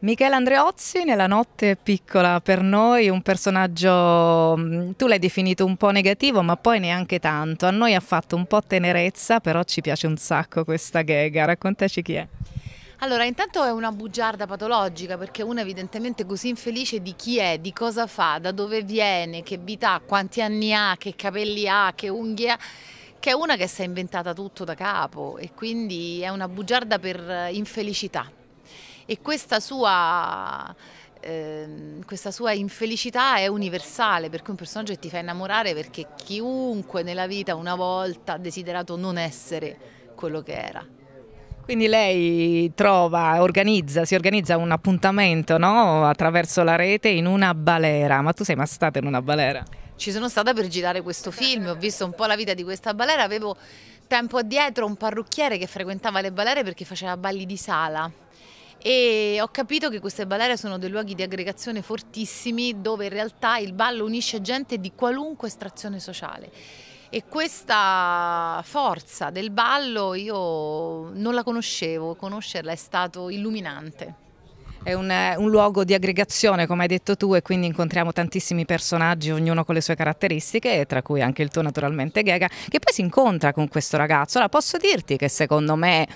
Michele Andreozzi nella notte piccola per noi un personaggio, mm, tu l'hai definito un po' negativo ma poi neanche tanto, a noi ha fatto un po' tenerezza però ci piace un sacco questa gega, raccontaci chi è. Allora, intanto è una bugiarda patologica perché uno è evidentemente così infelice di chi è, di cosa fa, da dove viene, che vita ha, quanti anni ha, che capelli ha, che unghie ha che è una che si è inventata tutto da capo e quindi è una bugiarda per eh, infelicità e questa sua, eh, questa sua infelicità è universale, perché un personaggio che ti fa innamorare perché chiunque nella vita una volta ha desiderato non essere quello che era. Quindi lei trova, organizza, si organizza un appuntamento no? attraverso la rete in una balera, ma tu sei mai stata in una balera? Ci sono stata per girare questo film, ho visto un po' la vita di questa balera, avevo tempo addietro un parrucchiere che frequentava le balere perché faceva balli di sala e ho capito che queste balere sono dei luoghi di aggregazione fortissimi dove in realtà il ballo unisce gente di qualunque estrazione sociale. E questa forza del ballo io non la conoscevo, conoscerla è stato illuminante è un, eh, un, luogo di aggregazione, come hai detto tu, e quindi incontriamo tantissimi personaggi, ognuno con le sue caratteristiche, tra cui anche il tuo naturalmente Gega, che poi si incontra con questo ragazzo. Ora, posso dirti che secondo me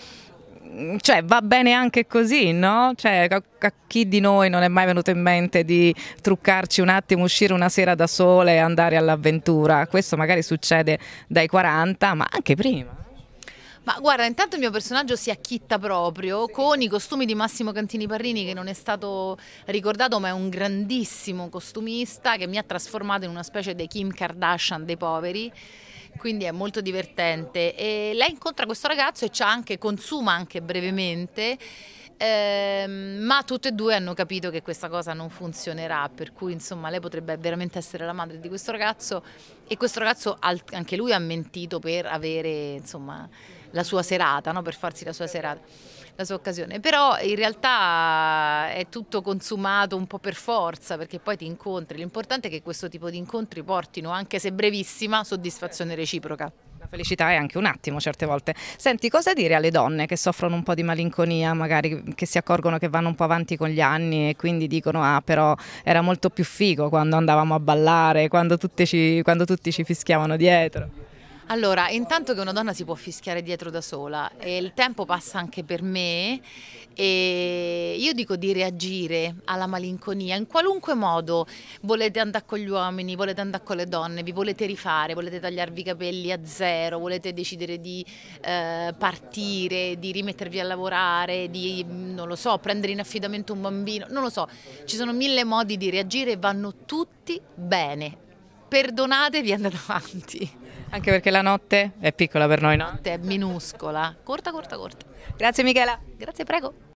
cioè, va bene anche così, no? Cioè, a, a, chi di noi non è mai venuto in mente di truccarci un attimo, uscire una sera da sole e andare all'avventura? Questo magari succede dai 40, ma anche prima. Ma guarda, intanto il mio personaggio si acchitta proprio con i costumi di Massimo Cantini Parrini che non è stato ricordato ma è un grandissimo costumista che mi ha trasformato in una specie di Kim Kardashian dei poveri quindi è molto divertente. E lei incontra questo ragazzo e ci ha anche, consuma anche brevemente eh, ma tutte e due hanno capito che questa cosa non funzionerà, per cui insomma lei potrebbe veramente essere la madre di questo ragazzo e questo ragazzo anche lui ha mentito per avere insomma la sua serata, no? per farsi la sua serata, la sua occasione. Però in realtà è tutto consumato un po' per forza, perché poi ti incontri. L'importante è che questo tipo di incontri portino, anche se brevissima, soddisfazione reciproca felicità è anche un attimo certe volte. Senti, cosa dire alle donne che soffrono un po' di malinconia, magari che si accorgono che vanno un po' avanti con gli anni e quindi dicono ah però era molto più figo quando andavamo a ballare, quando, tutte ci, quando tutti ci fischiavano dietro? Allora, intanto che una donna si può fischiare dietro da sola e il tempo passa anche per me e io dico di reagire alla malinconia in qualunque modo. Volete andare con gli uomini, volete andare con le donne, vi volete rifare, volete tagliarvi i capelli a zero, volete decidere di eh, partire, di rimettervi a lavorare, di, non lo so, prendere in affidamento un bambino, non lo so. Ci sono mille modi di reagire e vanno tutti bene. Perdonatevi e andate avanti. Anche perché la notte è piccola per noi, no? La notte è minuscola, corta, corta, corta. Grazie Michela. Grazie, prego.